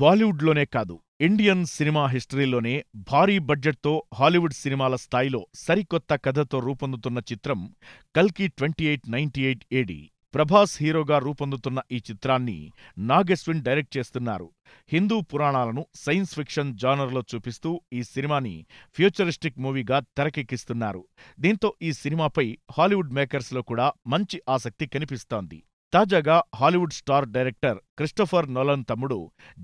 బాలీవుడ్లోనే కాదు Indian cinema హిస్టరీలోనే భారీ బడ్జెట్తో హాలీవుడ్ సినిమాల స్థాయిలో సరికొత్త కథతో రూపొందుతున్న చిత్రం కల్కి twenty eight ninety eight AD Prabhas హీరోగా రూపొందుతున్న ఈ చిత్రాన్ని నాగేశ్విన్ డైరెక్ట్ చేస్తున్నారు హిందూ పురాణాలను సైన్స్ ఫిక్షన్ జానర్లో చూపిస్తూ ఈ సినిమాని ఫ్యూచరిస్టిక్ మూవీగా తెరకెక్కిస్తున్నారు దీంతో ఈ సినిమాపై హాలీవుడ్ మేకర్స్లో కూడా మంచి ఆసక్తి కనిపిస్తోంది తాజాగా Hollywood star director Christopher Nolan తమ్ముడు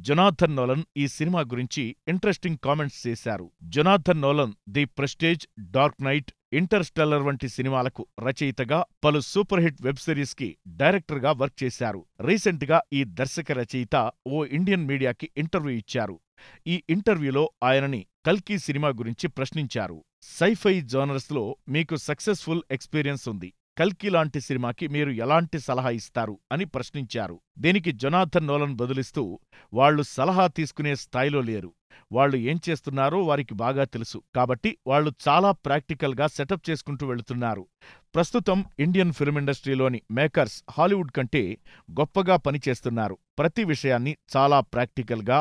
జొనాథన్ నోలన్ ఈ సినిమా గురించి ఇంట్రెస్టింగ్ కామెంట్స్ చేశారు Jonathan Nolan the Prestige Dark Knight Interstellar వంటి సినిమాలకు రచయితగా పలు సూపర్ హిట్ వెబ్ సిరీస్ కి డైరెక్టర్ గా వర్క్ చేశారు రీసెంట్ గా ఈ దర్శక రచయిత ఓ ఇండియన్ మీడియాకి ఇంటర్వ్యూ ఇచ్చారు ఈ ఇంటర్వ్యూలో ఆయనని కల్కి సినిమా గురించి ప్రశ్నించారు సైఫై జోనర్స్లో మీకు సక్సెస్ఫుల్ ఎక్స్పీరియన్స్ ఉంది కల్కి లాంటి సినిమాకి మీరు ఎలాంటి సలహా ఇస్తారు అని ప్రశ్నించారు దీనికి జొనాథన్ నోలన్ బదులిస్తూ వాళ్లు సలహా తీసుకునే స్థాయిలో లేరు వాళ్ళు ఏం చేస్తున్నారో వారికి బాగా తెలుసు కాబట్టి వాళ్ళు చాలా ప్రాక్టికల్గా సెటప్ చేసుకుంటూ వెళుతున్నారు ప్రస్తుతం ఇండియన్ ఫిల్మ్ ఇండస్ట్రీలోని మేకర్స్ హాలీవుడ్ కంటే గొప్పగా పనిచేస్తున్నారు ప్రతి విషయాన్ని చాలా ప్రాక్టికల్గా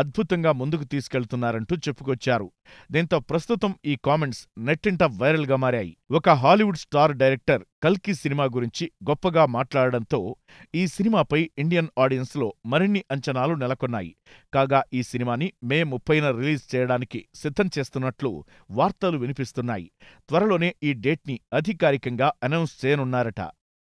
అద్భుతంగా ముందుకు తీసుకెళ్తున్నారంటూ చెప్పుకొచ్చారు దీంతో ప్రస్తుతం ఈ కామెంట్స్ నెట్టింట వైరల్గా మారాయి ఒక హాలీవుడ్ స్టార్ డైరెక్టర్ కల్కి సినిమా గురించి గొప్పగా మాట్లాడడంతో ఈ సినిమాపై ఇండియన్ ఆడియన్స్లో మరిన్ని అంచనాలు నెలకొన్నాయి కాగా ఈ సినిమాని మే ముప్పైన రిలీజ్ చేయడానికి సిద్ధం చేస్తున్నట్లు వార్తలు వినిపిస్తున్నాయి త్వరలోనే ఈ డేట్ని అధికారికంగా అనౌన్స్ చేయనున్నారట